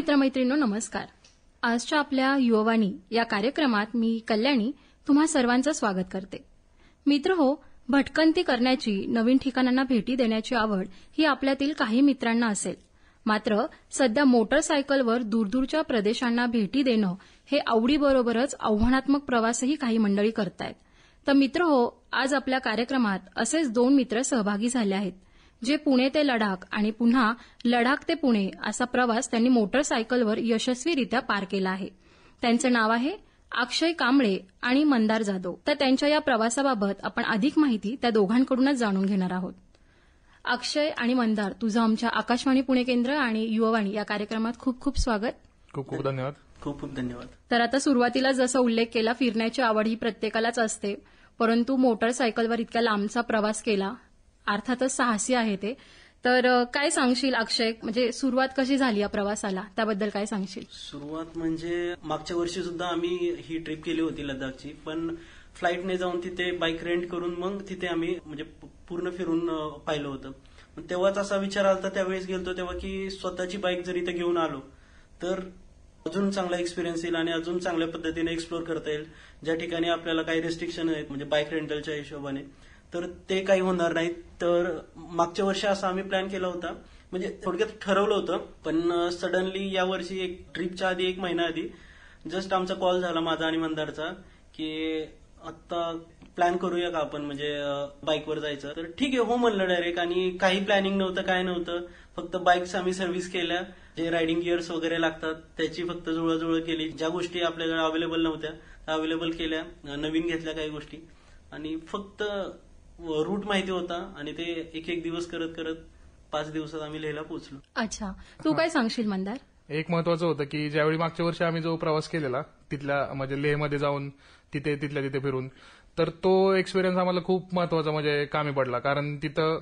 मित्रमैत्रिणींनो नमस्कार आजच्या आपल्या युवावाणी या कार्यक्रमात मी कल्याणी तुम्हा सर्वांचं स्वागत करते मित्र हो भटकंती करण्याची नवीन ठिकाणांना भेटी देण्याची आवड ही आपल्यातील काही मित्रांना असेल मात्र सध्या मोटरसायकलवर दूरदूरच्या प्रदेशांना भेटी देणं हे आवडीबरोबरच आव्हानात्मक प्रवासही काही मंडळी करतायत तर मित्र हो आज आपल्या कार्यक्रमात असेच दोन मित्र सहभागी झाले आहेत जे पुणे ते लडाख आणि पुन्हा लडाख ते पुणे असा प्रवास त्यांनी मोटरसायकलवर यशस्वीरित्या पार केला आहे त्यांचं नाव आहे अक्षय कांबळे आणि मंदार जाधव तर त्यांच्या या प्रवासाबाबत आपण अधिक माहिती त्या दोघांकडूनच जाणून घेणार आहोत अक्षय आणि मंदार तुझं आमच्या आकाशवाणी पुणे केंद्र आणि युवावाणी या कार्यक्रमात खूप खूप स्वागत खूप खूप धन्यवाद खूप खूप धन्यवाद तर आता सुरुवातीला जसं उल्लेख केला फिरण्याची आवड ही प्रत्येकालाच असते परंतु मोटरसायकलवर इतक्या लांबचा प्रवास केला अर्थातच साहसी आहे ते तर काय सांगशील अक्षय म्हणजे सुरुवात कशी झाली या प्रवासाला त्याबद्दल काय सांगशील सुरुवात म्हणजे मागच्या वर्षी सुद्धा आम्ही ही ट्रिप केली होती लडाखची पण फ्लाईटने जाऊन तिथे बाईक रेंट करून मग तिथे आम्ही म्हणजे पूर्ण फिरून पाहिलं होतं तेव्हाच असा विचार आला त्यावेळेस गेलतो तेव्हा की स्वतःची बाईक जर इथे घेऊन आलो तर अजून चांगला एक्सपिरियन्स येईल आणि अजून चांगल्या पद्धतीने एक्सप्लोर करता येईल ज्या ठिकाणी आपल्याला काही रेस्ट्रिक्शन आहेत म्हणजे बाईक रेंटलच्या हिशोबाने तर ते काही होणार नाहीत तर मागच्या वर्षी असा आम्ही प्लॅन केला होता म्हणजे थोडक्यात ठरवलं होतं पण सडनली या वर्षी एक ट्रिपच्या आधी एक महिना आधी जस्ट आमचा कॉल झाला माझा आणि मंदारचा की आता प्लॅन करूया का आपण म्हणजे बाईकवर जायचं तर ठीक आहे हो म्हणलं डायरेक्ट आणि काही प्लॅनिंग नव्हतं काय नव्हतं फक्त बाईक्स आम्ही सर्व्हिस केल्या जे रायडिंग गिअर्स वगैरे लागतात त्याची फक्त जुळजुळ केली ज्या गोष्टी आपल्याकडे अवेलेबल नव्हत्या त्या अवेलेबल केल्या नवीन घेतल्या काही गोष्टी आणि फक्त रूट माहिती होता आणि ते एक एक दिवस करत करत पाच दिवसात आम्ही लेहला पोहोचलो अच्छा तू काय सांगशील मंदार एक महत्वाचं होतं की ज्यावेळी मागच्या वर्षी आम्ही जो प्रवास केलेला तिथल्या म्हणजे लेहमध्ये जाऊन तिथे तिथल्या तिथे फिरून तर तो एक्सपिरियन्स आम्हाला खूप महत्वाचा म्हणजे कामी पडला कारण तिथं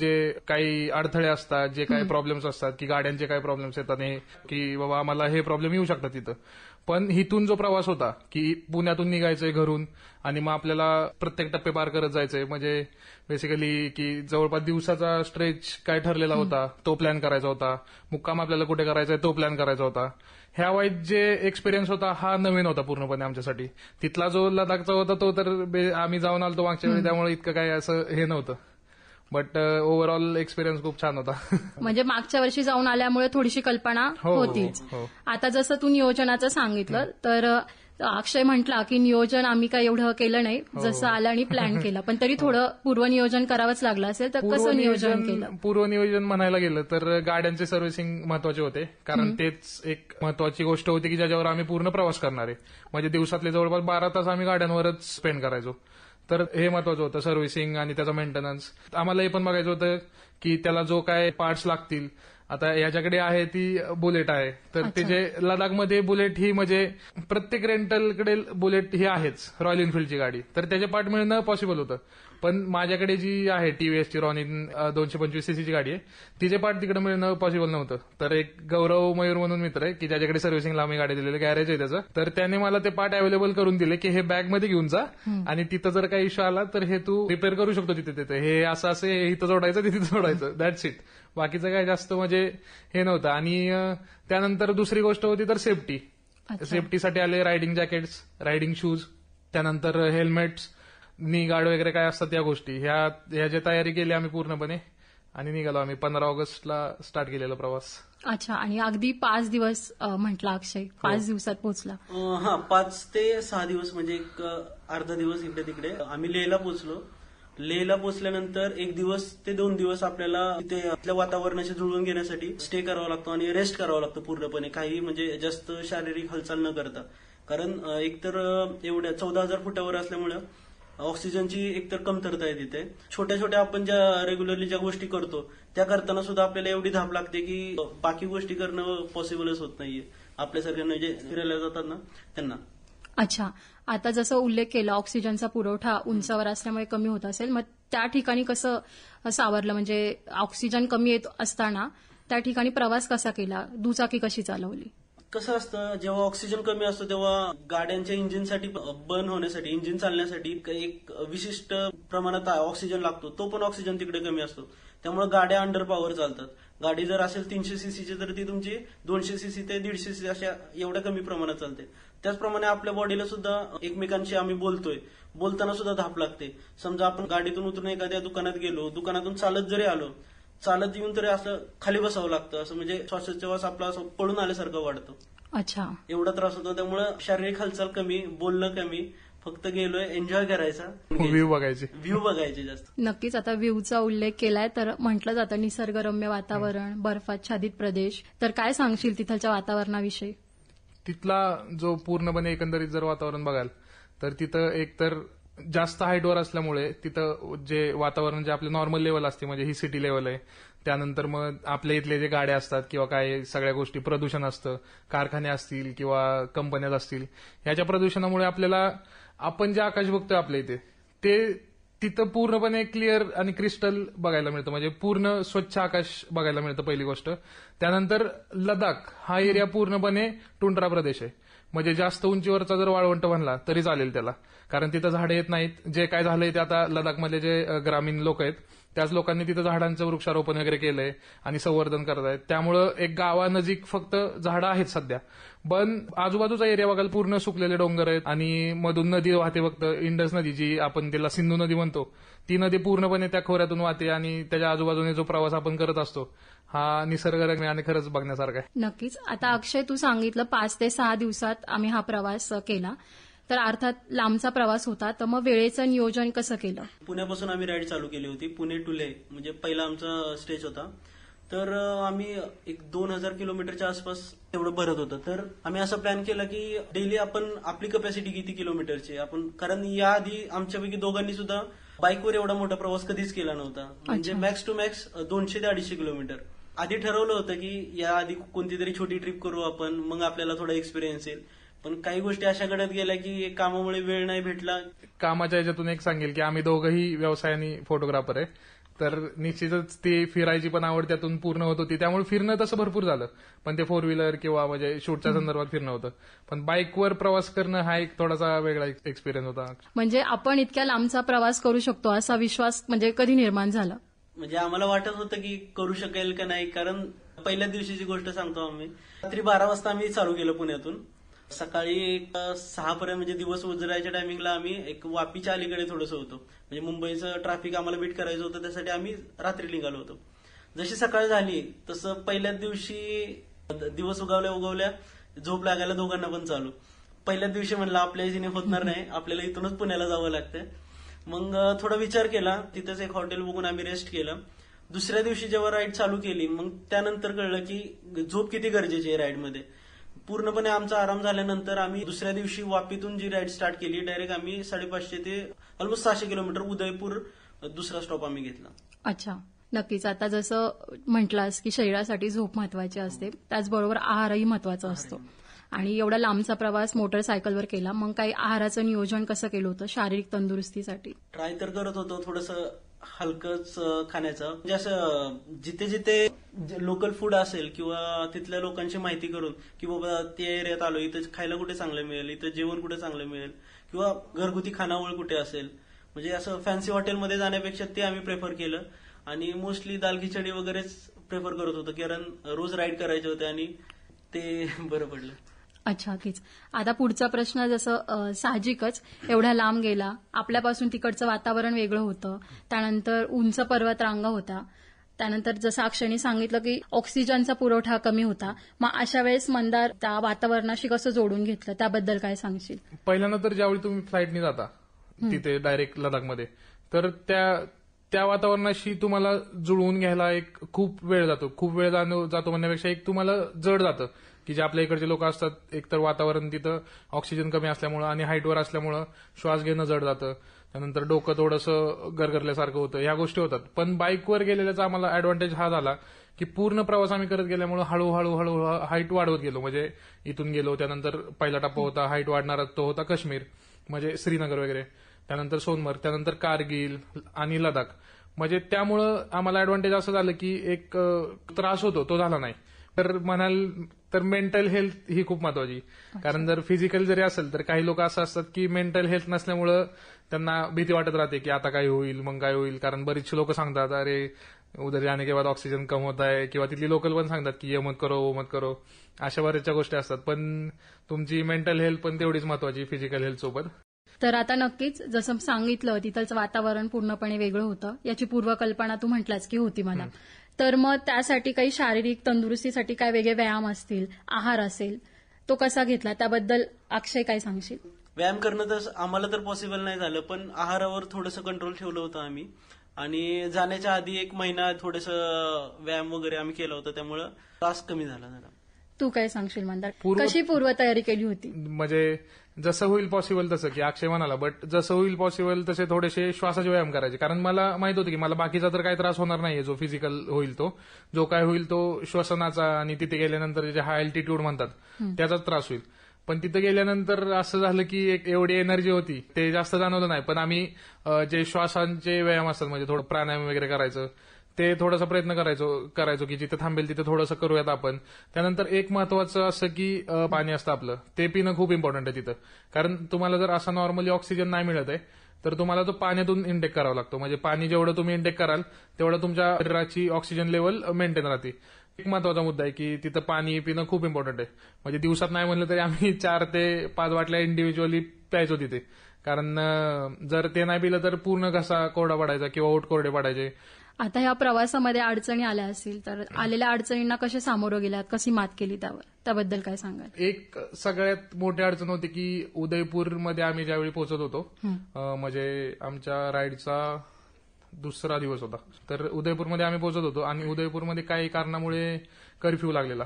जे काही अडथळे असतात जे काही प्रॉब्लेम्स असतात की गाड्यांचे काही प्रॉब्लेम्स येतात हे की बाबा आम्हाला हे प्रॉब्लेम येऊ शकतात तिथं पण इथून जो प्रवास होता की पुण्यातून निघायचंय घरून आणि मग आपल्याला प्रत्येक टप्पे पार करत जायचंय म्हणजे बेसिकली की जवळपास दिवसाचा स्ट्रेच काय ठरलेला होता तो प्लॅन करायचा होता मुक्काम आपल्याला कुठे करायचा तो प्लॅन करायचा होता ह्या वाईज जे एक्सपिरियन्स होता हा नवीन होता पूर्णपणे आमच्यासाठी तिथला जो लडाखचा होता तो तर आम्ही जाऊन आलो तो मागच्या वेळी त्यामुळे इतकं काय असं हे नव्हतं बट ओव्हरऑल एक्सपिरियन्स खूप छान होता म्हणजे मागच्या वर्षी जाऊन आल्यामुळे थोडीशी कल्पना हो, हो, होतीच हो. आता जसं तू नियोजनाचं सांगितलं तर अक्षय म्हटला की नियोजन आम्ही काय एवढं केलं नाही जसं आलं आणि प्लॅन केला पण तरी थोडं पूर्वनियोजन करावंच लागलं असेल तर कसं नियोजन केलं पूर्वनियोजन म्हणायला गेलं तर गाड्यांचे सर्व्हिसिंग महत्वाचे होते कारण तेच एक महत्वाची गोष्ट होती की ज्याच्यावर आम्ही पूर्ण प्रवास करणार आहे म्हणजे दिवसातले जवळपास बारा तास आम्ही गाड्यांवरच स्पेंड करायचो तर हे महत्वाचं होतं सर्व्हिसिंग आणि त्याचा मेंटेनन्स आम्हाला हे पण बघायचं होतं की त्याला जो काय पार्ट्स लागतील आता याच्याकडे आहे ती बुलेट आहे तर ते जे लडाखमध्ये बुलेट ही म्हणजे प्रत्येक रेंटलकडे बुलेट ही आहेच रॉयल एनफिल्डची गाडी तर त्याचे पार्ट मिळणं पॉसिबल होतं पण माझ्याकडे जी आहे टीव्हीएसची रॉनिन दोनशे पंचवीस सीसीची गाडी आहे तिचे पार्ट तिकडे मिळणं पॉसिबल नव्हतं तर एक गौरव मयूर म्हणून मित्र आहे की ज्याच्याकडे सर्व्हिसिंगला आम्ही गाडी दिलेली गॅरेज आहे त्याचं तर त्याने मला ते पार्ट अवेलेबल करून दिले की हे बॅग मध्ये घेऊन जा आणि तिथं जर काही इश्यू आला तर हे तू रिपेअर करू शकतो तिथे तिथे हे असं असे इथं जोडायचं तिथे जोडायचं दॅट्स इट बाकीचं काय जास्त म्हणजे हे नव्हतं आणि त्यानंतर दुसरी गोष्ट होती तर सेफ्टी सेफ्टीसाठी आले रायडिंग जॅकेट्स रायडिंग शूज त्यानंतर हेल्मेट्स निगाड वगैरे काय असतात त्या गोष्टी ह्या ह्याची तयारी केली आम्ही पूर्णपणे आणि निघालो आम्ही पंधरा ऑगस्टला स्टार्ट केलेला प्रवास अच्छा आणि अगदी पाच दिवस म्हटला अक्षय हो. पाच दिवसात पोहोचला हा पाच ते सहा दिवस म्हणजे एक अर्धा दिवस इकडे तिकडे आम्ही लेहला पोहोचलो लेहला पोहोचल्यानंतर एक दिवस ते दोन दिवस आपल्याला तिथे आपल्या वातावरणाशी जुळवून घेण्यासाठी स्टे करावा लागतो आणि रेस्ट करावा लागतो पूर्णपणे काही म्हणजे जास्त शारीरिक हालचाल न करता कारण एकतर एवढ्या चौदा हजार फुटावर असल्यामुळं ऑक्सिजनची एकतर कमतरता आहे तिथे छोट्या छोट्या आपण ज्या रेग्युलरली ज्या गोष्टी करतो त्या करताना सुद्धा आपल्याला एवढी धाप लागते की बाकी गोष्टी करणं पॉसिबलच होत नाहीये सगळ्यांना जे म्हणजे फिरायला जातात ना त्यांना अच्छा आता जसं उल्लेख केला ऑक्सिजनचा पुरवठा उंचावर असल्यामुळे कमी होत असेल मग त्या ठिकाणी कसं सावरलं म्हणजे ऑक्सिजन कमी येत असताना त्या ठिकाणी प्रवास कसा केला दुचाकी कशी चालवली कसं असतं जेव्हा ऑक्सिजन कमी असतो तेव्हा गाड्यांच्या इंजिनसाठी बर्न होण्यासाठी इंजिन चालण्यासाठी एक विशिष्ट प्रमाणात ऑक्सिजन लागतो तो पण ऑक्सिजन तिकडे कमी असतो त्यामुळे गाड्या अंडर पॉवर चालतात गाडी जर असेल तीनशे सीसीची तर ती तुमची दोनशे सीसी ते दीडशे सीसी अशा एवढ्या कमी प्रमाणात चालते त्याचप्रमाणे आपल्या बॉडीला सुद्धा एकमेकांशी आम्ही बोलतोय बोलताना सुद्धा धाप लागते समजा आपण गाडीतून उतरून एखाद्या दुकानात गेलो दुकानातून चालत जरी आलो चालत येऊन तरी असं खाली बसावं लागतं असं म्हणजे श्वासोच्छवास आपला असं पळून आल्यासारखं वाटतं अच्छा एवढा त्रास होतो त्यामुळे शारीरिक हालचाल कमी बोलणं कमी फक्त गेलोय एन्जॉय करायचा व्ह्यू बघायचे व्ह्यू बघायचे जास्त नक्कीच आता व्ह्यूचा उल्लेख केलाय तर म्हटलं जातं निसर्गरम्य वातावरण बर्फाच्छादित प्रदेश तर काय सांगशील तिथलच्या वातावरणाविषयी तिथला जो पूर्णपणे एकंदरीत जर वातावरण बघाल तर तिथं एकतर जास्त हाईटवर असल्यामुळे तिथं जे वातावरण जे आपले नॉर्मल लेवल असते म्हणजे ही सिटी लेवल आहे त्यानंतर मग आपल्या इथले जे गाड्या असतात किंवा काय सगळ्या गोष्टी प्रदूषण असतं कारखाने असतील किंवा कंपन्या असतील ह्याच्या प्रदूषणामुळे आपल्याला आपण जे आकाश बघतोय आपल्या इथे ते तिथं पूर्णपणे क्लिअर आणि क्रिस्टल बघायला मिळतं म्हणजे पूर्ण स्वच्छ आकाश बघायला मिळतं पहिली गोष्ट त्यानंतर लडाख हा एरिया पूर्णपणे टुंड्रा प्रदेश आहे म्हणजे जास्त उंचीवरचा जर वाळवंट बनला तरी चालेल त्याला कारण तिथं झाडं येत नाहीत जे काय झालंय ते आता लडाखमधले जे ग्रामीण लोक आहेत त्याच लोकांनी तिथं झाडांचं वृक्षारोपण वगैरे केलंय आणि संवर्धन करत आहेत त्यामुळं एक गावानजीक फक्त झाडं आहेत सध्या पण आजूबाजूचा एरिया बघाल पूर्ण सुकलेले डोंगर आहेत आणि मधून नदी वाहते फक्त इंडस नदी जी आपण तिला सिंधू नदी म्हणतो ती नदी पूर्णपणे त्या खोऱ्यातून वाहते आणि त्याच्या आजूबाजूने जो प्रवास आपण करत असतो हा निसर्गरम्य आणि खरंच बघण्यासारखा आहे नक्कीच आता अक्षय तू सांगितलं पाच ते सहा दिवसात आम्ही हा प्रवास केला तर अर्थात लांबचा प्रवास होता तर मग वेळेचं नियोजन कसं केलं पुण्यापासून आम्ही राईड चालू केली होती पुणे टू ले म्हणजे पहिला आमचा स्टेज होता तर आम्ही एक दोन हजार किलोमीटरच्या आसपास एवढं भरत होतं तर आम्ही असं प्लॅन केला की डेली आपण आपली कपॅसिटी किती किलोमीटरची आपण कारण याआधी आमच्यापैकी दोघांनी सुद्धा बाईकवर एवढा मोठा प्रवास कधीच केला नव्हता म्हणजे मॅक्स टू मॅक्स दोनशे ते अडीचशे किलोमीटर आधी ठरवलं होतं की या आधी कोणती तरी छोटी ट्रिप करू आपण मग आपल्याला थोडा एक्सपिरियन्स येईल पण काही गोष्टी अशा घडत गेल्या की कामामुळे वेळ नाही भेटला कामाच्या याच्यातून एक सांगेल की आम्ही दोघंही व्यवसायाने फोटोग्राफर आहे तर निश्चितच ती फिरायची पण आवड त्यातून पूर्ण होत होती त्यामुळे फिरणं तसं भरपूर झालं पण ते फोर व्हीलर किंवा म्हणजे शूटच्या संदर्भात फिरणं होतं पण बाईकवर प्रवास करणं हा एक थोडासा वेगळा एक्सपिरियन्स होता म्हणजे आपण इतक्या लांबचा प्रवास करू शकतो असा विश्वास म्हणजे कधी निर्माण झाला म्हणजे आम्हाला वाटत होतं की करू शकेल का नाही कारण पहिल्या दिवशीची गोष्ट सांगतो आम्ही रात्री बारा वाजता आम्ही चालू केलं पुण्यातून सकाळी एक सहा पर्यंत म्हणजे दिवस उजरायच्या टायमिंगला आम्ही एक वापीच्या अलीकडे थोडंसं होतो म्हणजे मुंबईचं ट्रॅफिक आम्हाला बीट करायचं होतं त्यासाठी आम्ही रात्री निघालो होतो जशी सकाळ झाली तसं पहिल्याच दिवशी दिवस उगवल्या उगवल्या झोप लागायला दोघांना पण चालू पहिल्याच दिवशी म्हणलं आपल्या जिने होणार नाही आपल्याला इथूनच पुण्याला जावं लागतं मग थोडा विचार केला तिथंच एक हॉटेल बघून आम्ही रेस्ट केलं दुसऱ्या दिवशी जेव्हा राईड चालू केली मग त्यानंतर कळलं की झोप किती गरजेची आहे राईडमध्ये पूर्णपणे आमचा आराम झाल्यानंतर आम्ही दुसऱ्या दिवशी वापीतून जी राईड स्टार्ट केली डायरेक्ट आम्ही साडेपाचशे ते ऑलमोस्ट सहाशे किलोमीटर उदयपूर दुसरा स्टॉप आम्ही घेतला अच्छा नक्कीच आता जसं म्हटलं की शरीरासाठी झोप महत्वाची असते त्याचबरोबर आहारही महत्वाचा असतो आणि एवढा लांबचा प्रवास मोटरसायकलवर केला मग काही आहाराचं नियोजन कसं केलं होतं शारीरिक तंदुरुस्तीसाठी ट्राय तर करत होतो थोडंसं हलकंच खाण्याचं म्हणजे असं जिथे जिथे लोकल फूड असेल किंवा तिथल्या लोकांची माहिती करून की बाबा ते एरियात आलो इथं खायला कुठे चांगलं मिळेल इथं जेवण कुठे चांगलं मिळेल किंवा घरगुती खानावळ कुठे असेल म्हणजे असं फॅन्सी हॉटेलमध्ये जाण्यापेक्षा ते आम्ही प्रेफर केलं आणि मोस्टली दाल खिचडी वगैरेच प्रेफर करत होतो कारण रोज राईड करायचे होते आणि ते बरं पडलं अच्छा नक्कीच आता पुढचा प्रश्न जसं साहजिकच एवढा लांब गेला आपल्यापासून तिकडचं वातावरण वेगळं होतं त्यानंतर उंच पर्वत रांगा होता त्यानंतर जसं अक्षणी सांगितलं की ऑक्सिजनचा पुरवठा कमी होता मग अशा वेळेस मंदार त्या वातावरणाशी कसं जोडून घेतलं त्याबद्दल काय सांगशील पहिल्यांदा तर ज्यावेळी तुम्ही फ्लाईटने जाता तिथे डायरेक्ट लडाखमध्ये तर त्या त्या वातावरणाशी तुम्हाला जुळवून घ्यायला एक खूप वेळ जातो खूप वेळ जातो म्हणण्यापेक्षा एक तुम्हाला जड जातं की जे आपल्या इकडचे लोक असतात एकतर वातावरण तिथं ऑक्सिजन कमी असल्यामुळं आणि हाईटवर असल्यामुळं श्वास घेणं जड जातं त्यानंतर डोकं थोडंसं गरगरल्यासारखं होतं ह्या गोष्टी होतात पण बाईकवर गेलेल्याचा आम्हाला ऍडव्हान्टेज हा झाला की पूर्ण प्रवास आम्ही करत गेल्यामुळे हळूहळू हळूहळू हाईट वाढवत गेलो म्हणजे इथून गेलो त्यानंतर पहिला टप्पा होता हाईट वाढणारा तो होता काश्मीर म्हणजे श्रीनगर वगैरे त्यानंतर सोनमर्ग त्यानंतर कारगिल आणि लडाख म्हणजे त्यामुळं आम्हाला ऍडव्हान्टेज असं झालं की एक त्रास होतो तो झाला नाही तर म्हणाल तर मेंटल हेल्थ ही खूप महत्वाची कारण जर फिजिकल जरी असेल तर काही लोक असं असतात की मेंटल हेल्थ नसल्यामुळे त्यांना भीती वाटत राहते की आता काय होईल मग काय होईल कारण बरेचसे लोक सांगतात अरे उदर जाने के बाद ऑक्सिजन कम होत आहे किंवा तिथली लोकल पण सांगतात की यमत करो वो मत करो अशा बऱ्याचशा गोष्टी असतात पण तुमची मेंटल हेल्थ पण तेवढीच महत्वाची फिजिकल हेल्थ सोबत तर आता नक्कीच जसं सांगितलं तिथलं वातावरण पूर्णपणे वेगळं होतं याची पूर्वकल्पना तू म्हटलास की होती मला तर मग त्यासाठी काही शारीरिक तंदुरुस्तीसाठी काय वेगळे व्यायाम असतील आहार असेल तो कसा घेतला त्याबद्दल अक्षय काय सांगशील व्यायाम करणं तर आम्हाला तर पॉसिबल नाही झालं पण आहारावर थोडस कंट्रोल ठेवलं होतं आम्ही आणि जाण्याच्या आधी एक महिना थोडस व्यायाम वगैरे आम्ही केला होता त्यामुळे त्रास कमी झाला झाला तू काय सांगशील मंदार कशी पूर्वतयारी केली होती म्हणजे जसं होईल पॉसिबल तसं की अक्षय म्हणाला बट जसं होईल पॉसिबल तसे थोडेसे श्वासाचे व्यायाम करायचे कारण मला माहित होतं की मला बाकीचा तर काही त्रास होणार नाहीये जो फिजिकल होईल तो जो काय होईल तो श्वसनाचा आणि तिथे गेल्यानंतर जे हाय अल्टिट्यूड म्हणतात त्याचाच त्रास होईल पण तिथं गेल्यानंतर असं झालं की एक एवढी एनर्जी होती ते जास्त जाणवलं नाही पण आम्ही जे श्वासांचे व्यायाम असतात म्हणजे थोडं प्राणायाम वगैरे करायचं ते थोडासा प्रयत्न करायचो करायचो की जिथे थांबेल तिथे थोडंसं करूयात आपण त्यानंतर एक महत्वाचं असं की पाणी असतं आपलं ते पिणं खूप इम्पॉर्टंट आहे तिथं कारण तुम्हाला जर असा नॉर्मली ऑक्सिजन नाही मिळत आहे तर तुम्हाला तो पाण्यातून इंटेक करावा लागतो म्हणजे पाणी जेवढं तुम्ही इंटेक कराल तेवढं तुमच्या शरीराची ऑक्सिजन लेवल मेंटेन राहते एक महत्वाचा मुद्दा आहे की तिथं पाणी पिणं खूप इम्पॉर्टंट आहे म्हणजे दिवसात नाही म्हणलं तरी आम्ही चार ते पाच वाटल्या इंडिव्हिज्युअली प्यायचो तिथे कारण जर ते नाही पिलं तर पूर्ण कसा कोरडा पडायचा किंवा ओट कोरडे पडायचे आता ह्या प्रवासामध्ये अडचणी आल्या असतील तर आलेल्या अडचणींना कसे सामोरं गेल्या कशी मात केली त्यावर त्याबद्दल काय सांगा एक सगळ्यात मोठी अडचण होती की उदयपूरमध्ये आम्ही ज्यावेळी पोहोचत होतो म्हणजे आमच्या राईडचा दुसरा दिवस होता तर उदयपूरमध्ये आम्ही पोहोचत होतो आणि उदयपूरमध्ये काही कारणामुळे कर्फ्यू लागलेला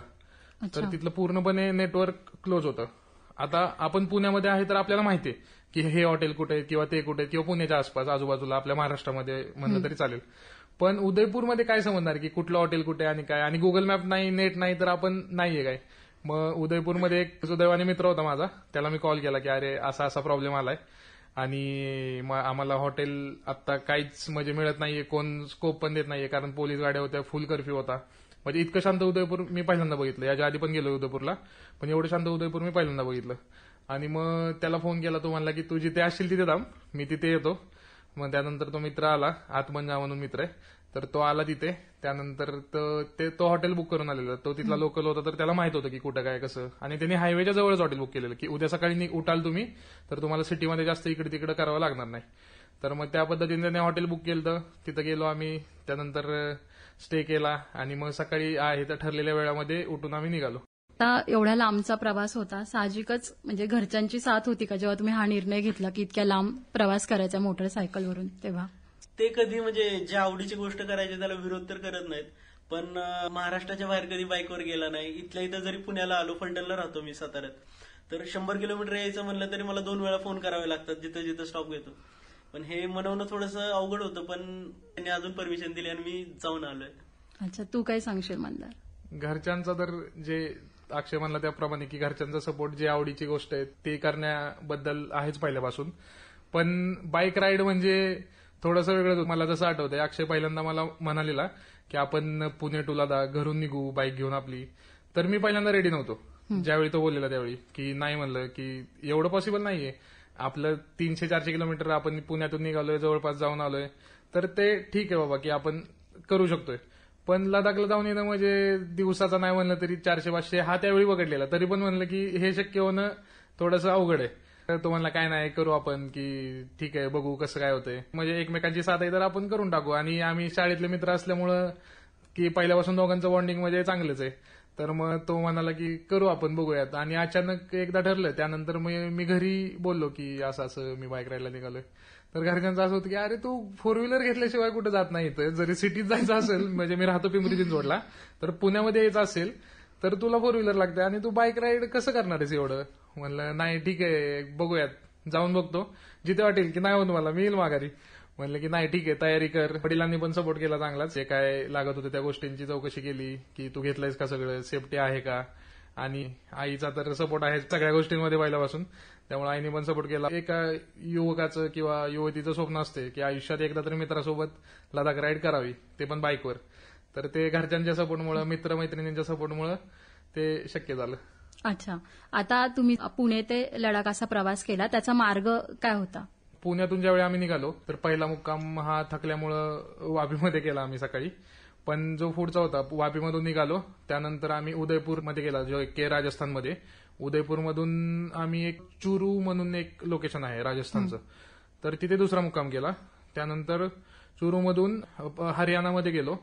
तर तिथलं पूर्णपणे नेटवर्क क्लोज होतं आता आपण पुण्यामध्ये आहे तर आपल्याला माहिती आहे की हे हॉटेल कुठे किंवा ते कुठे किंवा पुण्याच्या आसपास आजूबाजूला आपल्या महाराष्ट्रामध्ये म्हणलं तरी चालेल पण उदयपूरमध्ये काय समजणार की कुठलं हॉटेल कुठे आणि काय आणि गुगल मॅप नाही नेट नाही तर आपण नाहीये काय मग उदयपूरमध्ये एक सुदैवाने मित्र होता माझा त्याला मी कॉल केला की अरे असा असा प्रॉब्लेम आलाय आणि आम्हाला हॉटेल आता काहीच म्हणजे मिळत नाहीये कोण स्कोप पण देत नाहीये कारण पोलीस गाड्या होत्या फुल कर्फ्यू होता म्हणजे इतकं शांत उदयपूर मी पहिल्यांदा बघितलं याच्या आधी पण गेलो उदयपूरला पण एवढं शांत उदयपूर मी पहिल्यांदा बघितलं आणि मग त्याला फोन केला तो म्हणला की तू जिथे असशील तिथे थांब मी तिथे येतो मग त्यानंतर तो मित्र आला आत्मंजा म्हणून मित्र आहे तर तो आला तिथे त्यानंतर ते तो हॉटेल बुक करून आलेला तो तिथला लोकल होता तर त्याला माहित होतं की कुठं काय कसं आणि त्यांनी हायवेच्या जवळच हॉटेल बुक केलेलं की उद्या सकाळी उठाल तुम्ही तर तुम्हाला सिटीमध्ये जास्त इकडे तिकडे करावं लागणार नाही तर मग त्या पद्धतीने त्याने हॉटेल बुक केलं तिथं गेलो आम्ही त्यानंतर स्टे केला आणि मग सकाळी आहे तर ठरलेल्या वेळामध्ये उठून आम्ही निघालो आता एवढ्या लांबचा प्रवास होता साहजिकच म्हणजे घरच्यांची साथ होती का जेव्हा तुम्ही हा निर्णय घेतला की इतक्या लांब प्रवास करायचा मोटरसायकलवरून तेव्हा ते कधी म्हणजे ज्या आवडीची गोष्ट करायची त्याला विरोध तर करत नाहीत पण महाराष्ट्राच्या बाहेर कधी बाईकवर गेला नाही इथल्या इथं जरी पुण्याला आलो फंडलला राहतो मी साताऱ्यात तर शंभर किलोमीटर यायचं म्हणलं तरी मला दोन वेळा फोन करावे लागतात जिथं जिथं स्टॉप घेतो पण हे मनवणं थोडंसं अवघड होतं पण त्यांनी अजून परमिशन दिली आणि मी जाऊन आलोय अच्छा तू काय सांगशील मंदार घरच्यांचा तर जे अक्षय म्हणला त्याप्रमाणे की घरच्यांचा सपोर्ट जी आवडीची गोष्ट आहे ते करण्याबद्दल आहेच पहिल्यापासून पण बाईक राईड म्हणजे थोडंसं वेगळं मला जसं आठवतंय अक्षय पहिल्यांदा मला म्हणालेला की आपण पुणे टूला दा घरून निघू बाईक घेऊन आपली तर मी पहिल्यांदा रेडी नव्हतो ज्यावेळी तो बोललेला त्यावेळी की नाही म्हणलं की एवढं पॉसिबल नाहीये आपलं तीनशे चारशे किलोमीटर आपण पुण्यातून निघालोय जवळपास जाऊन आलोय तर ते ठीक आहे बाबा की आपण करू शकतोय पण लडाखला जाऊन येणं म्हणजे दिवसाचा नाही म्हणलं तरी चारशे पाचशे हा त्यावेळी वगडलेला तरी पण म्हणलं की हे शक्य होणं थोडंसं अवघड आहे तर तो म्हणला काय नाही करू आपण की ठीक आहे बघू कसं काय होतंय म्हणजे एकमेकांची साथ आहे तर आपण करून टाकू आणि आम्ही शाळेतले मित्र असल्यामुळं की पहिल्यापासून दोघांचं बॉन्डिंग म्हणजे चांगलंच आहे तर मग तो म्हणाला की करू आपण बघूयात आणि अचानक एकदा ठरलं त्यानंतर मग मी घरी बोललो की असं असं मी बाईक राहायला निघालोय तर घरच्यांचं असं होतं की अरे तू फोर व्हीलर घेतल्याशिवाय कुठे जात नाही तर जरी सिटीत जायचं असेल म्हणजे मी राहतो पिंपरी जोडला तर पुण्यामध्ये यायचं असेल तर तुला फोर व्हीलर लागते आणि तू बाईक राईड कसं करणार आहेस एवढं म्हणलं नाही ठीक आहे बघूयात जाऊन बघतो जिथे वाटेल की नाही होत मला मी माघारी म्हणलं की नाही ठीक आहे तयारी कर वडिलांनी पण सपोर्ट केला चांगलाच जे काय लागत होते त्या गोष्टींची चौकशी केली की तू घेतलंयस का सगळं सेफ्टी आहे का आणि आईचा तर सपोर्ट आहे सगळ्या गोष्टींमध्ये पहिल्यापासून त्यामुळे आईने पण सपोर्ट केला एका युवकाचं किंवा युवतीचं स्वप्न असते की आयुष्यात एकदा तरी मित्रासोबत लडाख राईड करावी ते पण बाईकवर तर ते घरच्यांच्या सपोर्टमुळे मित्रमैत्रिणींच्या सपोर्टमुळे ते शक्य झालं अच्छा आता तुम्ही पुणे ते लडाख असा प्रवास केला त्याचा मार्ग काय होता पुण्यातून ज्यावेळी आम्ही निघालो तर पहिला मुक्काम हा थकल्यामुळं वापीमध्ये केला आम्ही सकाळी पण जो पुढचा होता वापीमधून निघालो त्यानंतर आम्ही उदयपूरमध्ये गेला जो के राजस्थानमध्ये उदयपूरमधून आम्ही एक चुरू म्हणून एक लोकेशन आहे राजस्थानचं तर तिथे दुसरा मुक्काम केला त्यानंतर चुरूमधून हरियाणामध्ये गेलो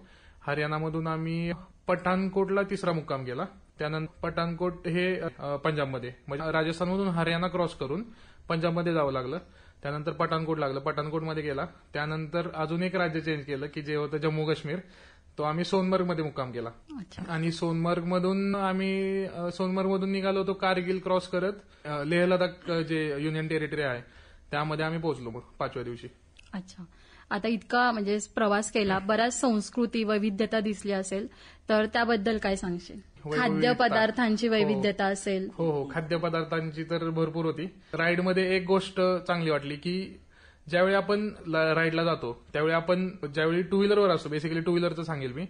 हरियाणामधून आम्ही पठाणकोटला तिसरा मुक्काम केला त्यानंतर पठाणकोट हे पंजाबमध्ये म्हणजे राजस्थानमधून हरियाणा क्रॉस करून पंजाबमध्ये जावं लागलं त्यानंतर पठाणकोट लागलं पठाणकोटमध्ये गेला त्यानंतर अजून एक राज्य चेंज केलं की जे होतं जम्मू काश्मीर तो आम्ही सोनमर्ग मध्ये मुक्काम केला आणि सोनमर्ग मधून आम्ही सोनमर्ग मधून निघालो होतो कारगिल क्रॉस करत लेह लदाख जे युनियन टेरिटरी आहे त्यामध्ये आम्ही पोहोचलो मग पाचव्या दिवशी अच्छा आता इतका म्हणजे प्रवास केला बऱ्याच संस्कृती वैविध्यता दिसली असेल तर त्याबद्दल काय सांगशील खाद्यपदार्थांची हो. वैविध्यता असेल हो हो खाद्यपदार्थांची तर भरपूर होती राईडमध्ये एक गोष्ट चांगली वाटली की ज्यावेळी आपण राईडला जातो त्यावेळी आपण ज्यावेळी टू व्हीलरवर असतो बेसिकली टू व्हीलरचं सांगेल मी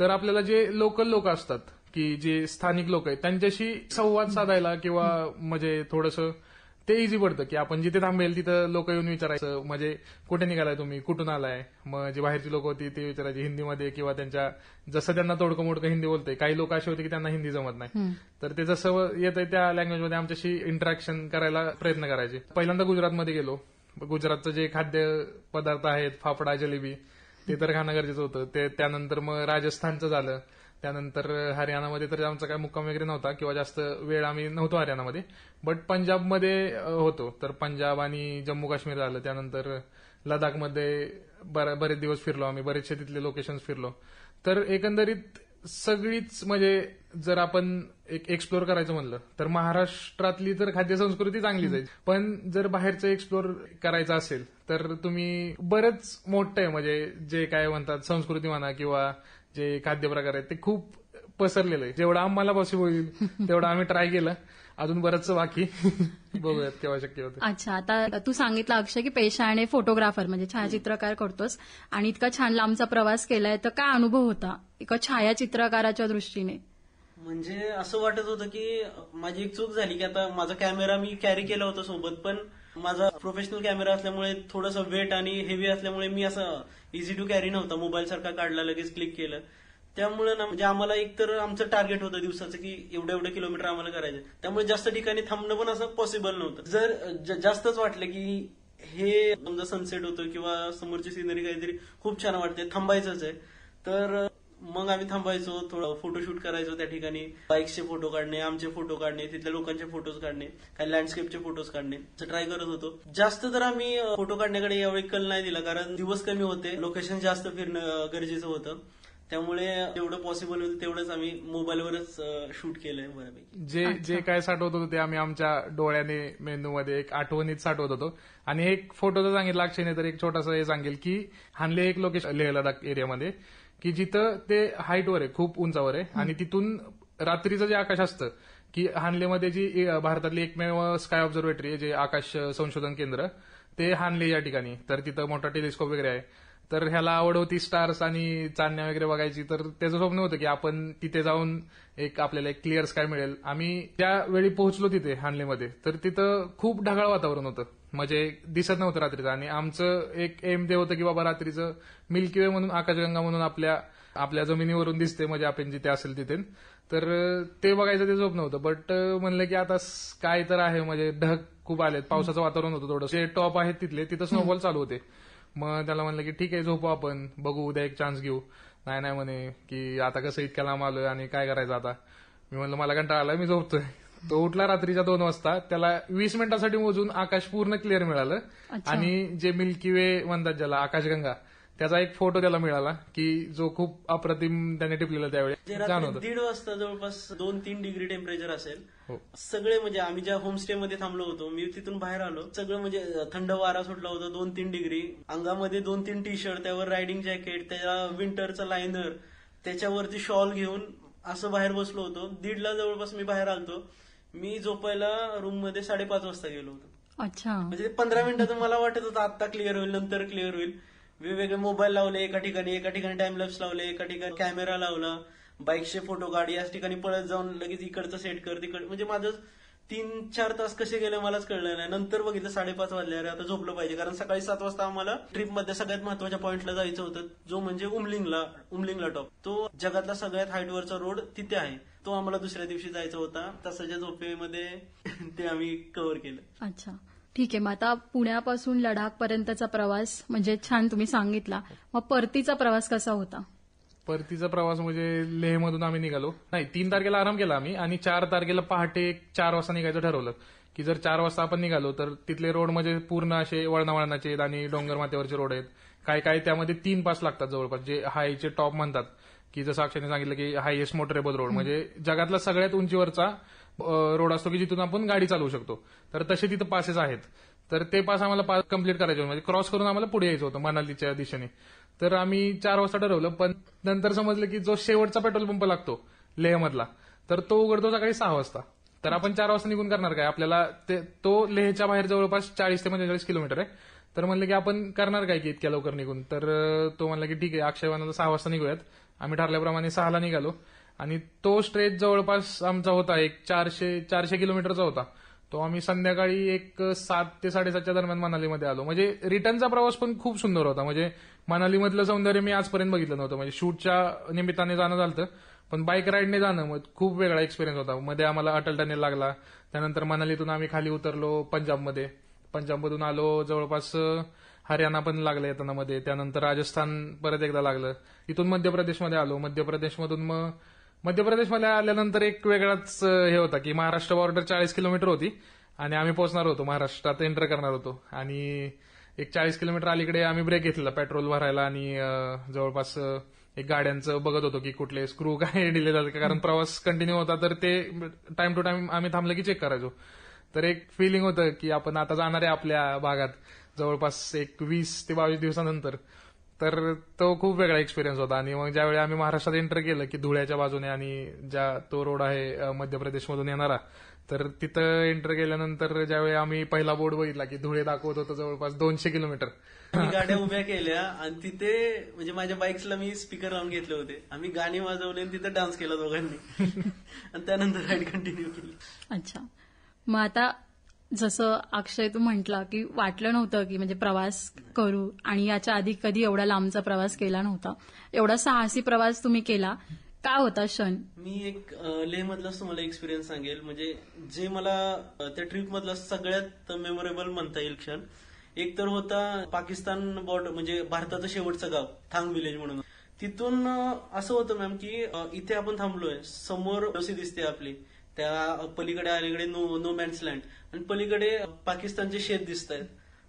तर आपल्याला जे लोकल लोक असतात की जे स्थानिक लोक आहेत त्यांच्याशी संवाद साधायला किंवा म्हणजे थोडंसं ते इझी पडतं की आपण जिथे थांबेल तिथं लोक येऊन विचारायचं म्हणजे कुठे निघालाय तुम्ही कुठून आलाय मग जे बाहेरची लोक होती ते विचारायचे हिंदीमध्ये किंवा त्यांच्या जसं त्यांना तोडकं मोडकं हिंदी बोलते काही लोक असे होते की त्यांना हिंदी जमत नाही तर ते जसं येत त्या लँग्वेजमध्ये आमच्याशी इंटरॅक्शन करायला प्रयत्न करायचे पहिल्यांदा गुजरातमध्ये गेलो गुजरातचं जे खाद्य पदार्थ आहेत फाफडा जलेबी ते तर खाणं गरजेचं होतं ते त्यानंतर मग राजस्थानचं झालं त्यानंतर हरियाणामध्ये तर आमचा काय मुक्काम वगैरे नव्हता किंवा जास्त वेळ आम्ही नव्हतो हरियाणामध्ये बट पंजाबमध्ये होतो तर पंजाब आणि जम्मू काश्मीर झालं त्यानंतर लडाखमध्ये बरेच दिवस फिरलो आम्ही बरेचसे तिथले लोकेशन्स फिरलो तर एकंदरीत सगळीच म्हणजे जर आपण एक एक्सप्लोअर करायचं म्हणलं तर महाराष्ट्रातली तर खाद्य संस्कृती चांगलीच आहे पण जर बाहेरचं एक्सप्लोअर करायचं असेल तर तुम्ही बरंच मोठं आहे म्हणजे जे काय म्हणतात संस्कृती म्हणा किंवा जे खाद्य प्रकार आहेत ते खूप पसरलेलं आहे जेवढं आम्हाला पॉसिबल होईल तेवढं आम्ही ट्राय केलं अजून बरंच बाकी बघूयात केव्हा शक्य होतं अच्छा आता तू सांगितलं अक्षय की पेशाने फोटोग्राफर म्हणजे छायाचित्रकार करतोस आणि इतका छान लांबचा प्रवास केलाय तर काय अनुभव होता एका छायाचित्रकाराच्या दृष्टीने म्हणजे असं वाटत होतं की माझी एक चूक झाली की आता माझा कॅमेरा मी कॅरी केला होता सोबत पण माझा प्रोफेशनल कॅमेरा असल्यामुळे थोडंसं वेट आणि हेवी असल्यामुळे मी असं इझी टू कॅरी नव्हता मोबाईल सारखा काढला लगेच क्लिक केलं त्यामुळे ना म्हणजे आम्हाला तर आमचं टार्गेट होतं दिवसाचं की एवढं एवढं किलोमीटर आम्हाला करायचं त्यामुळे जास्त ठिकाणी थांबणं पण असं पॉसिबल नव्हतं जर जास्तच वाटलं की हे समजा सनसेट होतं किंवा समोरची सिनरी काहीतरी खूप छान वाटते थांबायचंच आहे तर मग आम्ही थांबायचो थोडं शूट करायचो त्या ठिकाणी बाईक्सचे फोटो काढणे आमचे फोटो काढणे तिथल्या लोकांचे फोटोज काढणे काही लँडस्केपचे फोटोज काढणे असं ट्राय करत होतो जास्त तर आम्ही फोटो काढण्याकडे यावेळी कल नाही दिला कारण दिवस कमी होते लोकेशन जास्त फिरणं गरजेचं होतं त्यामुळे जेवढं पॉसिबल होईल तेवढंच आम्ही मोबाईलवरच शूट केलंय जे जे काय साठवत होतो ते आम्ही आमच्या डोळ्याने मध्ये एक आठवणीत साठवत होतो आणि एक फोटोचं सांगितलं अक्षयने तर एक छोटासा हे सांगेल की हानले एक लोकेशन लेह लडाख एरियामध्ये की जिथं ते हाईटवर आहे खूप उंचावर आहे आणि तिथून रात्रीचं जे आकाश असतं की हानलेमध्ये जी भारतातली एकमेव स्काय ऑब्झर्वेटरी आहे जे आकाश संशोधन केंद्र ते हानले या ठिकाणी तर तिथं मोठा टेलिस्कोप वगैरे आहे तर ह्याला आवड होती स्टार्स आणि चांदण्या वगैरे बघायची तर त्याचं स्वप्न होतं की आपण तिथे जाऊन एक आपल्याला एक क्लिअर स्काय मिळेल आम्ही त्यावेळी पोहोचलो तिथे हानलेमध्ये तर तिथं खूप ढगाळ वातावरण होतं म्हणजे दिसत नव्हतं रात्रीचं आणि आमचं एक एम ते होतं की बाबा रात्रीचं मिल्की वे म्हणून आकाशगंगा म्हणून आपल्या आपल्या जमिनीवरून दिसते म्हणजे आपण जिथे असेल तिथे तर ते बघायचं ते झोप नव्हतं बट म्हणलं की आता काय तर आहे म्हणजे ढग खूप आले पावसाचं वातावरण होतं थोडं जे टॉप आहेत तिथले तिथं स्नोफॉल चालू होते मग त्याला म्हणलं की ठीक आहे झोपू आपण बघू उद्या एक चान्स घेऊ नाही नाही म्हणे की आता कसं इतक्या लांब आलोय आणि काय करायचं आता मी म्हणलं मला कंटाळा आला मी झोपतोय तो उठला रात्रीच्या दोन वाजता त्याला वीस मिनिटासाठी मोजून आकाश पूर्ण क्लिअर मिळालं आणि जे मिल्की वे म्हणतात ज्याला आकाशगंगा त्याचा एक फोटो त्याला मिळाला की जो खूप अप्रतिम त्याने टिपलेला त्यावेळी दीड वाजता जवळपास दोन तीन डिग्री टेम्परेचर असेल हो. सगळे म्हणजे आम्ही ज्या होमस्टे मध्ये थांबलो होतो मी तिथून बाहेर आलो सगळं म्हणजे थंड वारा सुटला होता दोन तीन डिग्री अंगामध्ये दोन तीन टी शर्ट त्यावर रायडिंग जॅकेट त्याला विंटरचा लायनर त्याच्यावरती शॉल घेऊन असं बाहेर बसलो होतो दीडला जवळपास मी बाहेर आलो मी झोपायला रूम मध्ये साडेपाच वाजता गेलो होतो अच्छा म्हणजे पंधरा मिनिटं मला वाटत होतं आता क्लिअर होईल नंतर क्लिअर होईल वेगवेगळे मोबाईल लावले एका ठिकाणी एका ठिकाणी टाइम लॅप्स लावले एका ठिकाणी कॅमेरा लावला बाईकचे फोटो काढ याच ठिकाणी पळत जाऊन लगेच इकडचं सेट कर तिकड म्हणजे माझं तीन चार तास कसे गेले मलाच कळलं नाही नंतर बघितलं साडेपाच वाजले अरे आता झोपलं पाहिजे कारण सकाळी सात वाजता आम्हाला ट्रिप मध्ये सगळ्यात महत्वाच्या पॉईंटला जायचं होतं जो म्हणजे उमलिंगला उमलिंगला टॉप तो जगातला सगळ्यात हाईटवरचा रोड तिथे आहे तो आम्हाला दुसऱ्या दिवशी जायचा होता तसाच्या झोपेमध्ये ते आम्ही कव्हर केलं अच्छा ठीक आहे मग आता पुण्यापासून लडाख पर्यंतचा प्रवास म्हणजे छान तुम्ही सांगितला मग परतीचा प्रवास कसा होता परतीचा प्रवास म्हणजे लेह मधून आम्ही निघालो नाही तीन तारखेला आराम केला आम्ही आणि चार तारखेला पहाटे चार वाजता निघायचं ठरवलं की जर चार वाजता आपण निघालो तर तिथले रोड म्हणजे पूर्ण असे वळणावळणाचे आणि डोंगर माथ्यावरचे रोड आहेत काय काय त्यामध्ये तीन पास लागतात जवळपास जे हायचे टॉप म्हणतात की जसं अक्षयने सांगितलं की हायएस्ट मोटरेबल रोड म्हणजे जगातला सगळ्यात उंचीवरचा रोड असतो की जिथून आपण गाडी चालवू शकतो तर तसे तिथं पासेस आहेत तर ते पास आम्हाला पास कम्प्लीट करायचे होते म्हणजे क्रॉस करून आम्हाला पुढे यायचं होतं मनालीच्या दिशेने तर आम्ही चार वाजता ठरवलं पण नंतर समजलं की जो शेवटचा पेट्रोल पंप लागतो लेहमधला तर तो उघडतो सकाळी सहा वाजता तर आपण चार वाजता निघून करणार काय आपल्याला ते तो लेहच्या बाहेर जवळपास चाळीस ते पंचेचाळीस किलोमीटर आहे तर म्हणलं की आपण करणार काय की इतक्या लवकर निघून तर तो म्हणला की ठीक आहे अक्षयवानाला सहा वाजता निघूयात आम्ही ठरल्याप्रमाणे सहाला निघालो आणि तो स्ट्रेच जवळपास आमचा होता एक चारशे चारशे किलोमीटरचा होता तो आम्ही संध्याकाळी एक सात ते साडेसातच्या दरम्यान मनालीमध्ये आलो म्हणजे रिटर्नचा प्रवास पण खूप सुंदर होता म्हणजे मनालीमधलं सौंदर्य मी आजपर्यंत बघितलं नव्हतं म्हणजे शूटच्या निमित्ताने जाणं झालं पण बाईक राईडने जाणं मग खूप वेगळा एक्सपिरियन्स होता मध्ये आम्हाला अटल टनेल लागला त्यानंतर मनालीतून आम्ही खाली उतरलो पंजाबमध्ये पंजाबमधून आलो जवळपास हरियाणा पण लागलं येताना मध्ये त्यानंतर राजस्थान परत एकदा लागलं इथून मध्य प्रदेशमध्ये आलो मध्य प्रदेशमधून मग मध्य प्रदेशमध्ये आल्यानंतर एक वेगळाच हे होता की महाराष्ट्र बॉर्डर चाळीस किलोमीटर होती आणि आम्ही पोहोचणार होतो महाराष्ट्रात एंटर करणार होतो आणि एक चाळीस किलोमीटर अलीकडे आम्ही ब्रेक घेतला पेट्रोल भरायला आणि जवळपास एक गाड्यांचं बघत होतो की कुठले स्क्रू काय डिले झाले का कारण प्रवास कंटिन्यू होता तर ते टाइम टू टाइम आम्ही थांबलं की चेक करायचो तर एक फिलिंग होतं की आपण आता जाणार आहे आपल्या भागात जवळपास एक वीस ते बावीस दिवसानंतर तर तो खूप वेगळा एक्सपिरियन्स होता आणि मग ज्यावेळी आम्ही महाराष्ट्रात एंटर केलं की धुळ्याच्या बाजूने आणि ज्या तो रोड आहे मध्य प्रदेशमधून येणारा तर तिथं एंटर केल्यानंतर ज्यावेळी आम्ही पहिला बोर्ड बघितला की धुळे दाखवत होतं जवळपास दोनशे किलोमीटर गाड्या उभ्या केल्या आणि तिथे म्हणजे माझ्या बाईक्सला मी स्पीकर लावून घेतले होते आम्ही गाणी वाजवले आणि तिथे डान्स केला दोघांनी आणि त्यानंतर राईड कंटिन्यू केली अच्छा मग आता जसं अक्षय तू म्हटला की वाटलं नव्हतं की म्हणजे प्रवास करू आणि याच्या आधी कधी एवढा लांबचा प्रवास केला नव्हता एवढा साहसी प्रवास तुम्ही केला काय होता क्षण मी एक ले मधलाच तुम्हाला एक्सपिरियन्स सांगेल म्हणजे जे मला त्या ट्रिप मधला सगळ्यात मेमोरेबल म्हणता येईल क्षण एक तर होता पाकिस्तान बॉर्डर म्हणजे भारताचं शेवटचं गाव थांग विलेज म्हणून तिथून असं होतं मॅम की इथे आपण थांबलोय समोर कशी दिसते आपली त्या पलीकडे अलीकडे नो नो मॅन्स लँड आणि पलीकडे पाकिस्तानचे शेत दिसत आहेत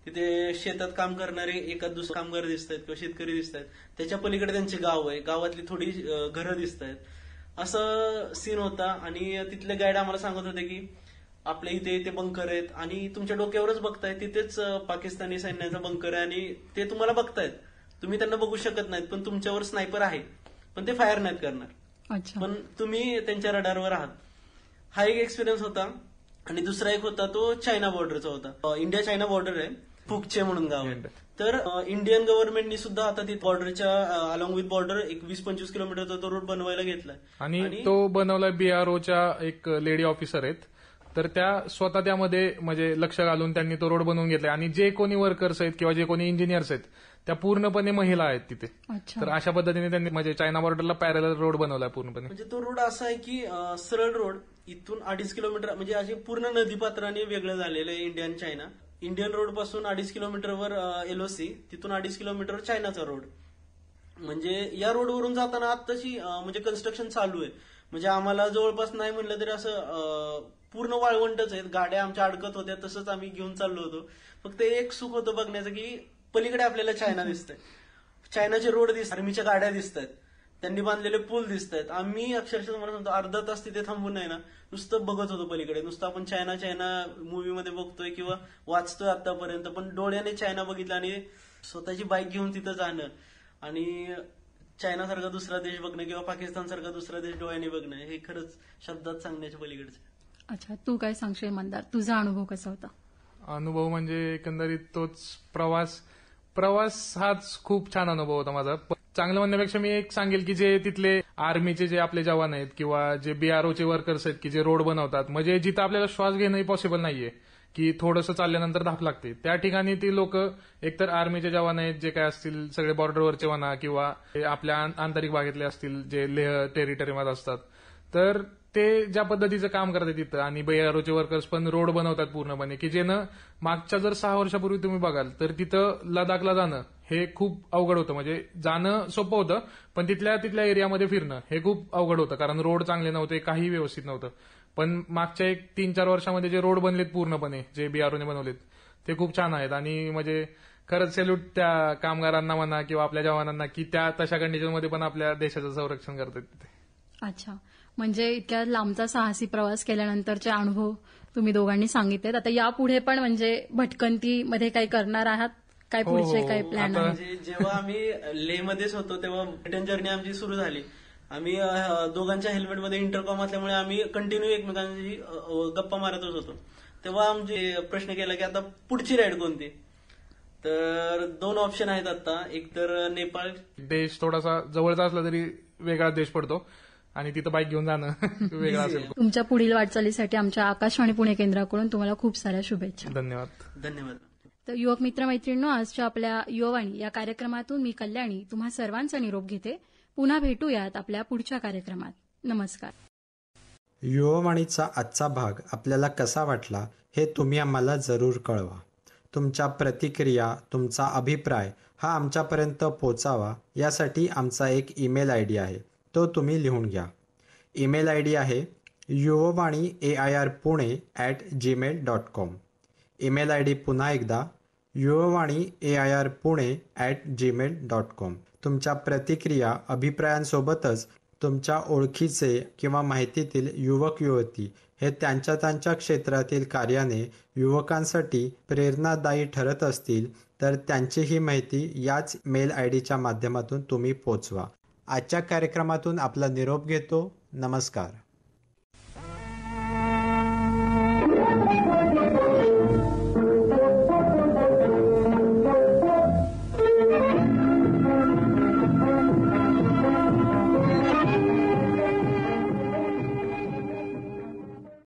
तिथे शेतात काम करणारे एखाद दुसरे कामगार दिसत आहेत किंवा शेतकरी दिसत आहेत त्याच्या पलीकडे त्यांचे गाव आहे गावातली थोडी घरं दिसत आहेत असं सीन होता आणि तिथले गाईड आम्हाला सांगत होते की आपल्या इथे इथे बंकर आहेत आणि तुमच्या डोक्यावरच बघताय तिथेच पाकिस्तानी सैन्याचा बंकर आहे आणि ते तुम्हाला बघतायत तुम्ही त्यांना बघू शकत नाहीत पण तुमच्यावर स्नायपर आहे पण ते फायर नाहीत करणार पण तुम्ही त्यांच्या रडारवर आहात हा एक एक्सपिरियन्स होता आणि दुसरा एक होता तो चायना बॉर्डरचा होता इंडिया चायना बॉर्डर आहे फुकचे म्हणून गाव तर इंडियन गव्हर्नमेंटनी सुद्धा आता ती बॉर्डरच्या अलॉंग विथ बॉर्डर एक वीस पंचवीस किलोमीटरचा तो रोड बनवायला घेतला आणि तो बनवलाय बीआरओच्या एक लेडी ऑफिसर आहेत तर त्या स्वतः त्यामध्ये म्हणजे लक्ष घालून त्यांनी तो रोड बनवून घेतला आणि जे कोणी वर्कर्स आहेत किंवा जे कोणी इंजिनियर्स आहेत त्या पूर्णपणे महिला आहेत तिथे तर अशा पद्धतीने त्यांनी म्हणजे चायना बॉर्डरला पॅरेल रोड बनवला पूर्णपणे म्हणजे तो रोड असा आहे की सरळ रोड इथून अडीच किलोमीटर म्हणजे असे पूर्ण नदीपात्राने वेगळं झालेलं आहे इंडियन चायना इंडियन रोड पासून अडीच किलोमीटरवर एलओसी तिथून अडीच किलोमीटरवर चायनाचा रोड म्हणजे या रोडवरून जाताना आत्ताशी म्हणजे कन्स्ट्रक्शन चालू आहे म्हणजे आम्हाला जवळपास नाही म्हणलं तरी असं पूर्ण वाळवंटच आहेत गाड्या आमच्या अडकत होत्या तसंच आम्ही घेऊन चाललो होतो फक्त एक सुख होतं बघण्याचं की पलीकडे आपल्याला चायना दिसतंय चायनाचे रोड दिसतात आर्मीच्या गाड्या आहेत त्यांनी बांधलेले पूल आहेत आम्ही अक्षरशः तुम्हाला सांगतो अर्धा तास तिथे थांबून नाही ना नुसतं बघत होतो पलीकडे नुसतं आपण चायना चायना मध्ये बघतोय किंवा वाचतोय आतापर्यंत पण डोळ्याने चायना बघितलं आणि स्वतःची बाईक घेऊन तिथं जाणं आणि चायना सारखा दुसरा देश बघणं किंवा पाकिस्तान सारखा दुसरा देश डोळ्याने बघणं हे खरंच शब्दात सांगण्याचे पलीकडचं अच्छा तू काय सांगशील मंदार तुझा अनुभव कसा होता अनुभव म्हणजे एकंदरीत तोच प्रवास प्रवास हाच खूप छान अनुभव होता माझा चांगलं म्हणण्यापेक्षा मी एक सांगेल की जे तिथले आर्मीचे जे आपले जवान आहेत किंवा जे बीआरओचे वर्कर्स आहेत की जे रोड बनवतात म्हणजे जिथं आपल्याला श्वास घेणंही पॉसिबल नाहीये की थोडंसं चालल्यानंतर धाप लागते त्या ठिकाणी ती लोक एकतर आर्मीचे जवान आहेत जे काय असतील सगळे बॉर्डरवरचे म्हणा किंवा आपल्या आंतरिक भागातले असतील जे लेह टेरिटरीमध्ये असतात तर ते ज्या पद्धतीचं काम करतात तिथं आणि बहिरोचे वर्कर्स पण रोड बनवतात पूर्णपणे की ज्यानं मागच्या जर सहा वर्षापूर्वी तुम्ही बघाल तर तिथं लडाखला जाणं हे खूप अवघड होतं म्हणजे जाणं सोपं होतं पण तिथल्या तिथल्या एरियामध्ये फिरणं हे खूप अवघड होतं कारण रोड चांगले नव्हते काही व्यवस्थित नव्हतं पण मागच्या एक तीन चार वर्षामध्ये जे रोड बनलेत पूर्णपणे जे ने बनवलेत ते खूप छान आहेत आणि म्हणजे खरंच सेल्यूट त्या कामगारांना म्हणा किंवा आपल्या जवानांना की त्या तशा कंडिशनमध्ये पण आपल्या देशाचं संरक्षण करतात तिथे अच्छा म्हणजे इतक्या लांबचा साहसी प्रवास केल्यानंतरचे अनुभव तुम्ही दोघांनी सांगितलेत आता यापुढे पण म्हणजे भटकंती मध्ये काही करणार आहात काय हो, पुढचे हो. काय प्लॅन म्हणजे जेव्हा आम्ही ले मध्येच होतो तेव्हा रिटर्न जर्नी आमची सुरू झाली आम्ही दोघांच्या हेल्मेटमध्ये इंटरकॉम असल्यामुळे आम्ही कंटिन्यू एकमेकांची गप्पा मारतच होतो तेव्हा आमचे प्रश्न केला की आता पुढची राईड कोणती तर दोन ऑप्शन आहेत आता एक तर नेपाळ देश थोडासा जवळचा असला तरी वेगळा देश पडतो आणि तिथं बाईक घेऊन जाणं वेगळा असेल तुमच्या पुढील वाटचालीसाठी आमच्या आकाशवाणी पुणे केंद्राकडून तुम्हाला खूप साऱ्या शुभेच्छा धन्यवाद धन्यवाद तर युवक मैत्रिणींनो आजच्या आपल्या युवावाणी या कार्यक्रमातून मी कल्याणी तुम्हा सर्वांचा निरोप घेते पुन्हा भेटूयात आपल्या पुढच्या कार्यक्रमात नमस्कार युववाणीचा आजचा भाग आपल्याला कसा वाटला हे तुम्ही आम्हाला जरूर कळवा तुमच्या प्रतिक्रिया तुमचा अभिप्राय हा आमच्यापर्यंत पोचावा यासाठी आमचा एक ईमेल आय डी आहे तो तुम्ही लिहून घ्या ईमेल आय डी आहे Yuvavani A I R Pune at Gmail dot com email I D पुन्हा एकदा Yuvavani A I R Pune at Gmail dot com तुमच्या प्रतिक्रिया अभिप्रायांसोबतच तुमच्या ओळखीचे किंवा माहितीतील युवक युवती हे त्यांच्या त्यांच्या क्षेत्रातील कार्याने युवकांसाठी प्रेरणादायी ठरत असतील तर त्यांची ही माहिती याच मेल आय डीच्या माध्यमातून तुम्ही पोचवा आजच्या कार्यक्रमातून आपला निरोप घेतो नमस्कार